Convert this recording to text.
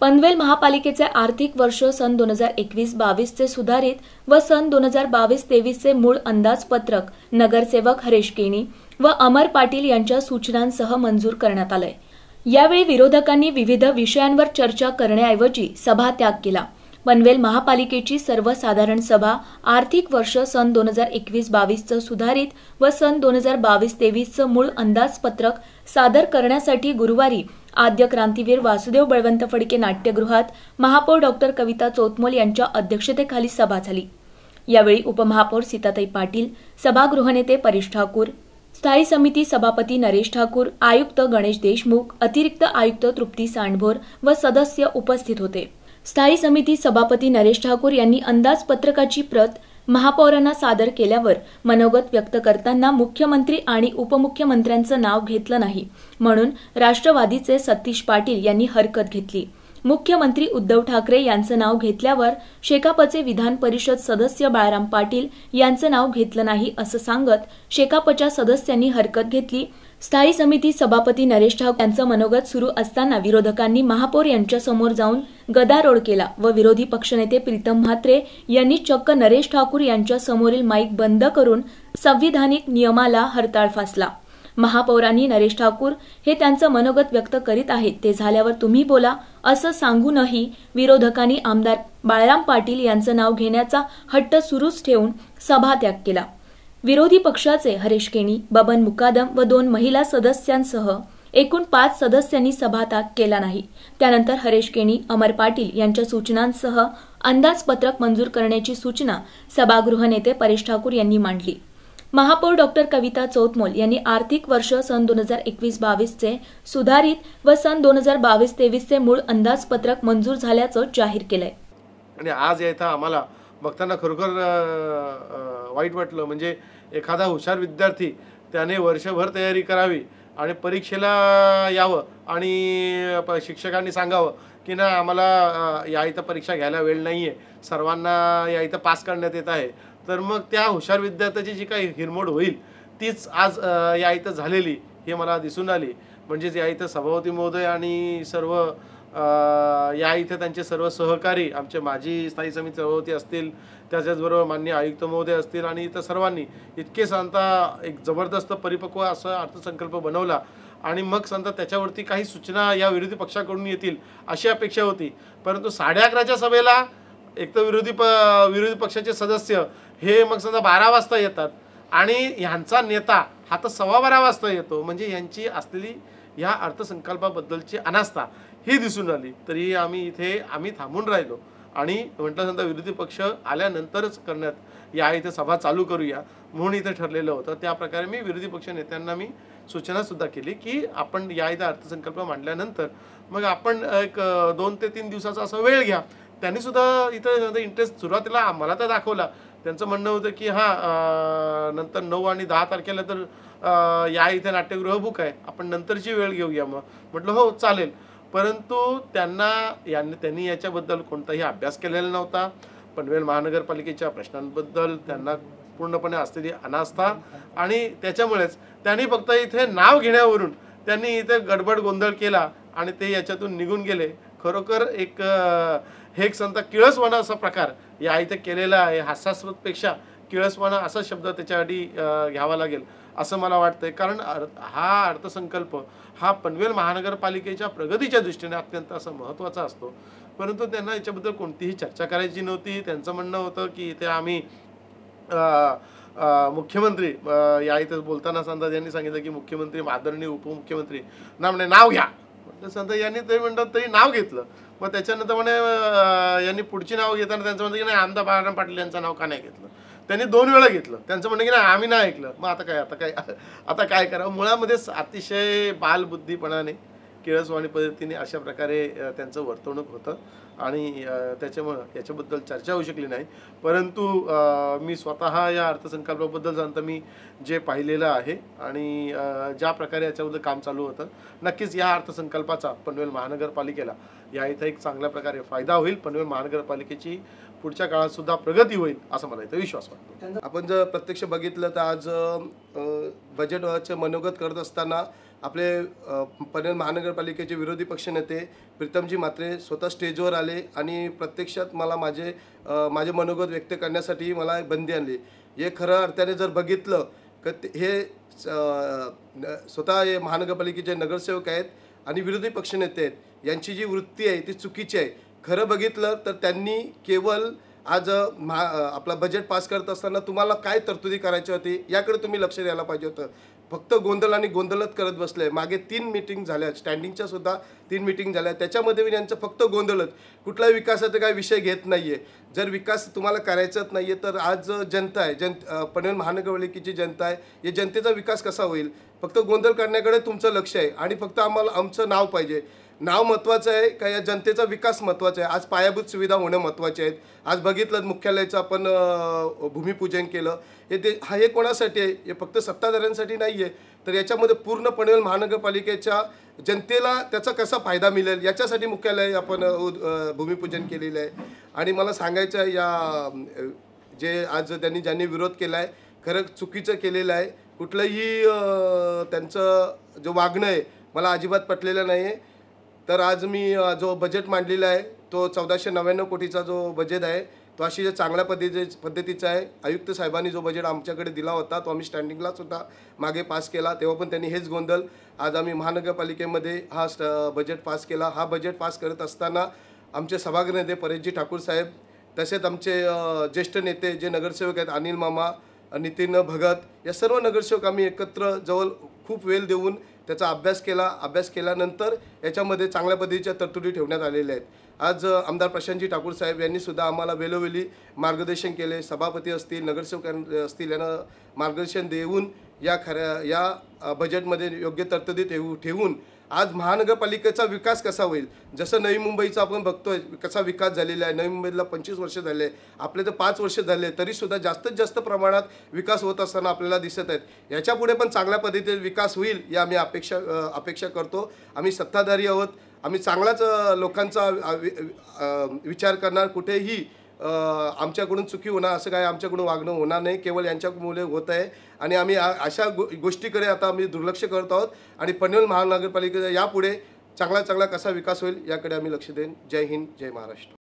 पनवेल महापालिकेचे आर्थिक वर्ष सन दोन हजार एकवीस बावीसचे सुधारित व सन दोन हजार बावीस तेवीसचे मूळ अंदाजपत्रक नगरसेवक हरेश केणी व अमर पाटील यांच्या सूचनांसह मंजूर करण्यात आलंय यावेळी विरोधकांनी विविध विषयांवर चर्चा करण्याऐवजी सभा त्याग केला पनवेल महापालिकेची सर्वसाधारण सभा आर्थिक वर्ष सन दोन हजार एकवीस बावीसचं सुधारित व सन दोन हजार बावीस तेवीसचं मूळ अंदाजपत्रक सादर करण्यासाठी गुरुवारी आद्य क्रांतीवीर वासुदेव बळवंत फडके नाट्यगृहात महापौर डॉक्टर कविता चोतमोल यांच्या अध्यक्षतेखाली सभा झाली यावेळी उपमहापौर सीताताई पाटील सभागृहनेते परेश ठाकूर स्थायी समिती सभापती नरेश ठाकूर आयुक्त गणेश देशमुख अतिरिक्त आयुक्त तृप्ती सांडभोर व सदस्य उपस्थित होते स्थायी समिती सभापती नरेश ठाकूर यांनी अंदाजपत्रकाची प्रत महापौरांना सादर केल्यावर मनोगत व्यक्त करताना मुख्यमंत्री आणि उपमुख्यमंत्र्यांचं नाव घेतलं नाही म्हणून राष्ट्रवादीचे सतीश पाटील यांनी हरकत घेतली मुख्यमंत्री उद्धव ठाकरे यांचं नाव घेतल्यावर शेकापचे विधान परिषद सदस्य बाळाराम पाटील यांचं नाव घेतलं नाही असं सांगत शेकापच्या सदस्यांनी हरकत घेतली स्थायी समिती सभापती नरेश ठाकूर यांचं मनोगत सुरू असताना विरोधकांनी महापौर यांच्यासमोर जाऊन गदारोळ केला व विरोधी पक्षनेते प्रीतम म्हात्रे यांनी चक्क नरेश ठाकूर यांच्या माईक बंद करून संविधानिक नियमाला हरताळ फासला महापौरांनी नरेश ठाकूर हे त्यांचं मनोगत व्यक्त करीत आहेत ते झाल्यावर तुम्ही बोला असं सांगूनही विरोधकांनी आमदार बाळराम पाटील यांचं नाव घेण्याचा हट्ट सुरूच ठेवून सभात्याग केला विरोधी पक्षाचे हरेश केणी बबन मुकादम व दोन महिला सदस्यांसह एकूण पाच सदस्यांनी सभात्याग केला नाही त्यानंतर हरेश केणी अमर पाटील यांच्या सूचनांसह अंदाजपत्रक मंजूर करण्याची सूचना सभागृह नेते परेश ठाकूर यांनी मांडली महापौर डॉक्टर कविता चौतमोल यांनी आर्थिक वर्ष सन दोन हजार एकवीस बावीसचे सुधारित व सन दोन हजार बावीस तेवीसचे मूळ अंदाजपत्रक मंजूर झाल्याचं जाहीर केलंय आणि आज आम्हाला बघताना खरोखर वाईट वाटलं म्हणजे एखादा हुशार विद्यार्थी त्याने वर्षभर तयारी करावी आणि परीक्षेला यावं आणि शिक्षकांनी सांगावं की ना आम्हाला या इथं परीक्षा घ्यायला वेळ नाही आहे सर्वांना या इथं पास करण्यात येत आहे तर मग त्या हुशार विद्यार्थ्याची जी काही हिरमोड होईल तीच आज या इथं झालेली हे मला दिसून आली म्हणजेच या इथं सभापती महोदय आणि सर्व या इथे त्यांचे सर्व सहकारी आमचे माजी स्थायी समिती सभापती असतील त्याच्याचबरोबर मान्य आयुक्त महोदय असतील आणि इथं सर्वांनी इतके सांगता एक जबरदस्त परिपक्व असा अर्थसंकल्प बनवला आणि मग समजा त्याच्यावरती काही सूचना या विरोधी पक्षाकडून येतील अशी अपेक्षा होती परंतु साडे अकराच्या सभेला एक तर विरोधी प विरोधी पक्षाचे सदस्य हे मग समजा बारा वाजता येतात आणि ह्यांचा नेता हा तर सव्वा बारा वाजता येतो म्हणजे यांची असलेली ह्या अर्थसंकल्पाबद्दलची अनास्था ही दिसून आली तरीही आम्ही इथे आम्ही थांबून राहिलो आणि म्हटलं समजा विरोधी पक्ष आल्यानंतरच करण्यात या इथे सभा चालू करूया म्हणून इथे ठरलेलं होतं त्याप्रकारे मी विरोधी पक्ष नेत्यांना मी सूचना सुद्धा केली की आपण या इथे अर्थसंकल्प मांडल्यानंतर मग आपण एक दोन ते तीन दिवसाचा असा वेळ घ्या त्यांनी सुद्धा इथं इंटरेस्ट सुरुवातीला मला तर दाखवला त्यांचं म्हणणं होतं की हा नंतर नऊ आणि दहा तारखेला तर या इथे नाट्यगृह बुक आहे आपण नंतरची वेळ घेऊया मग म्हटलं हो चालेल परंतु त्यांना यांनी त्यांनी याच्याबद्दल कोणताही अभ्यास केलेला नव्हता पनवेल महानगरपालिकेच्या प्रश्नांबद्दल त्यांना पूर्णपणे असलेली अनास्था आणि त्याच्यामुळेच त्यांनी फक्त इथे नाव घेण्यावरून त्यांनी इथे गडबड गोंधळ केला आणि ते याच्यातून निघून गेले खरोखर एक हे एक संत असा प्रकार या इथे केलेला आहे हास्यास्पदपेक्षा किळसवाणा असा शब्द त्याच्यासाठी घ्यावा लागेल असं मला वाटतंय कारण हा अर्थसंकल्प हा पनवेल महानगरपालिकेच्या प्रगतीच्या दृष्टीने अत्यंत असा महत्त्वाचा असतो परंतु त्यांना याच्याबद्दल कोणतीही चर्चा करायची नव्हती त्यांचं म्हणणं होतं की इथे आम्ही मुख्यमंत्री या इथे बोलताना संदाज यांनी सांगितलं की मुख्यमंत्री आदरणीय उपमुख्यमंत्री ना म्हणे नाव घ्या म्हणजे संत यांनी ते म्हणतात तरी नाव घेतलं मग त्याच्यानंतर म्हणे यांनी पुढची नाव घेताना त्यांचं म्हणतं की नाही आमदार बाळाराम पाटील यांचं नाव का नाही घेतलं त्यांनी दोन वेळा घेतलं त्यांचं म्हणणं की नाही आम्ही नाही ऐकलं मग आता काय आता काय आता काय करावं मुळामध्ये अतिशय बालबुद्धीपणाने किळसवाणी पद्धतीने अशा प्रकारे त्यांचं वर्तवणूक होतं आणि त्याच्यामुळं याच्याबद्दल चर्चा होऊ शकली नाही परंतु मी स्वतः या अर्थसंकल्पाबद्दल जाणता मी जे पाहिलेलं आहे आणि ज्या प्रकारे याच्याबद्दल काम चालू होतं नक्कीच या अर्थसंकल्पाचा पनवेल महानगरपालिकेला या इथं एक चांगल्या प्रकारे फायदा होईल पनवेल महानगरपालिकेची पुढच्या काळात सुद्धा प्रगती होईल असं मला इथं विश्वास वाटतो आपण जर प्रत्यक्ष बघितलं तर आज बजेटचे मनोगत करत असताना आपले पनवेल महानगरपालिकेचे विरोधी पक्षनेते प्रीतमजी म्हात्रे स्वतः स्टेजवर आले आणि प्रत्यक्षात मला माझे माझे मनोगत व्यक्त करण्यासाठी मला बंदी आणली हे खरं अर्थाने जर बघितलं ते हे स्वतः हे महानगरपालिकेचे नगरसेवक आहेत आणि विरोधी पक्षनेते आहेत यांची जी वृत्ती आहे ती चुकीची आहे खरं बघितलं तर त्यांनी केवळ आज महा आपला बजेट पास करत असताना तुम्हाला काय तरतुदी करायची होती याकडे तुम्ही लक्ष द्यायला पाहिजे होतं फक्त गोंधळ आणि गोंधळच करत बसले मागे तीन मिटिंग झाल्या स्टँडिंगच्या सुद्धा तीन मिटिंग झाल्या त्याच्यामध्ये यांचं फक्त गोंधळच कुठल्याही विकासाचा काही विषय घेत नाही आहे जर विकास तुम्हाला करायचाच नाही आहे तर आज जनता आहे जन पनवेल महानगरपालिकेची जनता आहे या जनतेचा विकास कसा होईल फक्त गोंधळ करण्याकडे तुमचं लक्ष आहे आणि फक्त आम्हाला आमचं नाव पाहिजे नाव महत्त्वाचं आहे का या जनतेचा विकास महत्त्वाचा आहे आज पायाभूत सुविधा होणं महत्त्वाचे आहेत आज बघितलं मुख्यालयाचं आपण भूमिपूजन केलं हे ते हा हे कोणासाठी आहे हे फक्त सत्ताधाऱ्यांसाठी नाही आहे तर याच्यामध्ये पूर्णपणे महानगरपालिकेच्या जनतेला त्याचा कसा फायदा मिळेल याच्यासाठी मुख्यालय आपण भूमिपूजन केलेलं आहे आणि मला सांगायचं आहे या जे आज त्यांनी ज्यांनी विरोध केला आहे खरं चुकीचं केलेलं आहे कुठलंही त्यांचं जो वागणं आहे मला अजिबात पटलेलं नाही आहे तर आज मी जो बजेट मांडलेला आहे तो चौदाशे नव्याण्णव कोटीचा जो बजेट आहे तो अशी जे चांगल्या पद्धती पद्धतीचा आहे आयुक्त साहेबांनी जो बजेट आमच्याकडे दिला होता तो आम्ही स्टँडिंगला सुद्धा मागे पास केला तेव्हा पण त्यांनी हेच गोंधळ आज आम्ही महानगरपालिकेमध्ये हा स्ट बजेट पास केला हा बजेट पास करत असताना आमचे सभागृह नेते परेशजी ठाकूर साहेब तसेच आमचे ज्येष्ठ नेते जे नगरसेवक आहेत अनिल मामा नितीन भगत या सर्व नगरसेवक आम्ही एकत्र जवळ खूप वेळ देऊन त्याचा अभ्यास केला अभ्यास केल्यानंतर याच्यामध्ये चांगल्या पद्धतीच्या तरतुदी ठेवण्यात आलेल्या आहेत आज आमदार प्रशांतजी ठाकूर साहेब यांनी सुद्धा आम्हाला वेळोवेळी मार्गदर्शन केले सभापती असतील नगरसेवक असतील यांना मार्गदर्शन देऊन या खऱ्या या बजेटमध्ये योग्य तरतुदी ठेवू ठेवून आज महानगरपालिकेचा विकास कसा होईल जसं नवी मुंबईचा आपण बघतोय कसा विकास झालेला आहे नवी मुंबईला पंचवीस वर्ष झाले आपले तर पाच वर्ष झाले तरीसुद्धा जास्तीत जास्त प्रमाणात विकास होत असताना आपल्याला दिसत आहेत याच्यापुढे पण चांगल्या पद्धतीने विकास होईल या आम्ही अपेक्षा अपेक्षा करतो आम्ही सत्ताधारी आहोत आम्ही चांगलाच लोकांचा विचार करणार कुठेही आमच्याकडून चुकी होणार असं काय आमच्याकडून वागणं होणार नाही केवळ यांच्यामुळे होत आहे आणि आम्ही अशा गो गोष्टीकडे आता आम्ही दुर्लक्ष करत आहोत आणि पनवेल महानगरपालिकेचा यापुढे चांगला चांगला कसा विकास होईल याकडे आम्ही लक्ष देईन जय हिंद जय महाराष्ट्र